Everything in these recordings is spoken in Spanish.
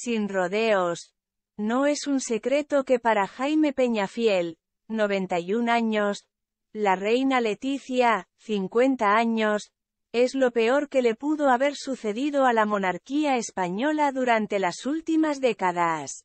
sin rodeos. No es un secreto que para Jaime Peñafiel, 91 años, la reina Leticia, 50 años, es lo peor que le pudo haber sucedido a la monarquía española durante las últimas décadas.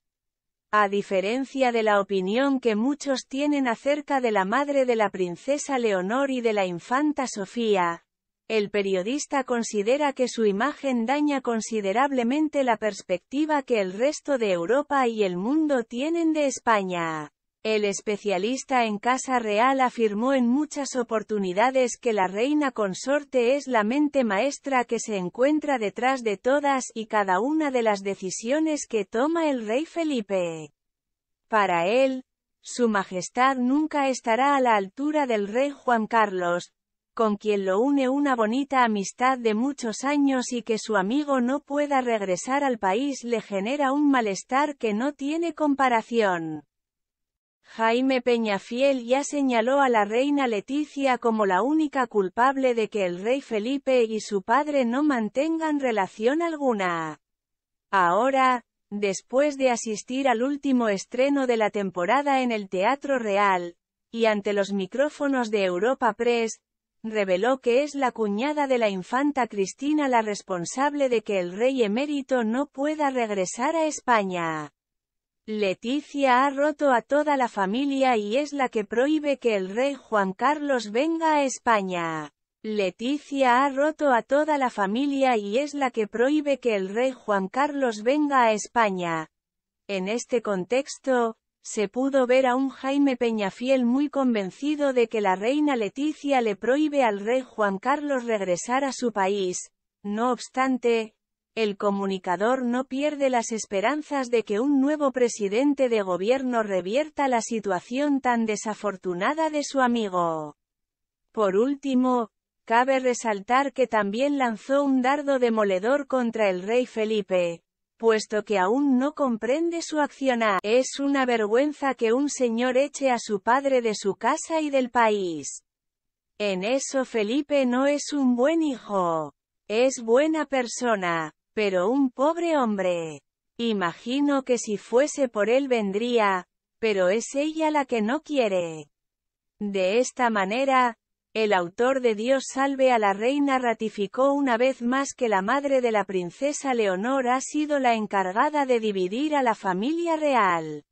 A diferencia de la opinión que muchos tienen acerca de la madre de la princesa Leonor y de la infanta Sofía, el periodista considera que su imagen daña considerablemente la perspectiva que el resto de Europa y el mundo tienen de España. El especialista en Casa Real afirmó en muchas oportunidades que la reina consorte es la mente maestra que se encuentra detrás de todas y cada una de las decisiones que toma el rey Felipe. Para él, su Majestad nunca estará a la altura del rey Juan Carlos, con quien lo une una bonita amistad de muchos años y que su amigo no pueda regresar al país le genera un malestar que no tiene comparación. Jaime Peñafiel ya señaló a la reina Leticia como la única culpable de que el rey Felipe y su padre no mantengan relación alguna. Ahora, después de asistir al último estreno de la temporada en el Teatro Real, y ante los micrófonos de Europa Press, reveló que es la cuñada de la infanta Cristina la responsable de que el rey emérito no pueda regresar a España. Leticia ha roto a toda la familia y es la que prohíbe que el rey Juan Carlos venga a España. Leticia ha roto a toda la familia y es la que prohíbe que el rey Juan Carlos venga a España. En este contexto, se pudo ver a un Jaime Peñafiel muy convencido de que la reina Leticia le prohíbe al rey Juan Carlos regresar a su país. No obstante, el comunicador no pierde las esperanzas de que un nuevo presidente de gobierno revierta la situación tan desafortunada de su amigo. Por último, cabe resaltar que también lanzó un dardo demoledor contra el rey Felipe, puesto que aún no comprende su A, Es una vergüenza que un señor eche a su padre de su casa y del país. En eso Felipe no es un buen hijo. Es buena persona, pero un pobre hombre. Imagino que si fuese por él vendría, pero es ella la que no quiere. De esta manera, el autor de Dios salve a la reina ratificó una vez más que la madre de la princesa Leonor ha sido la encargada de dividir a la familia real.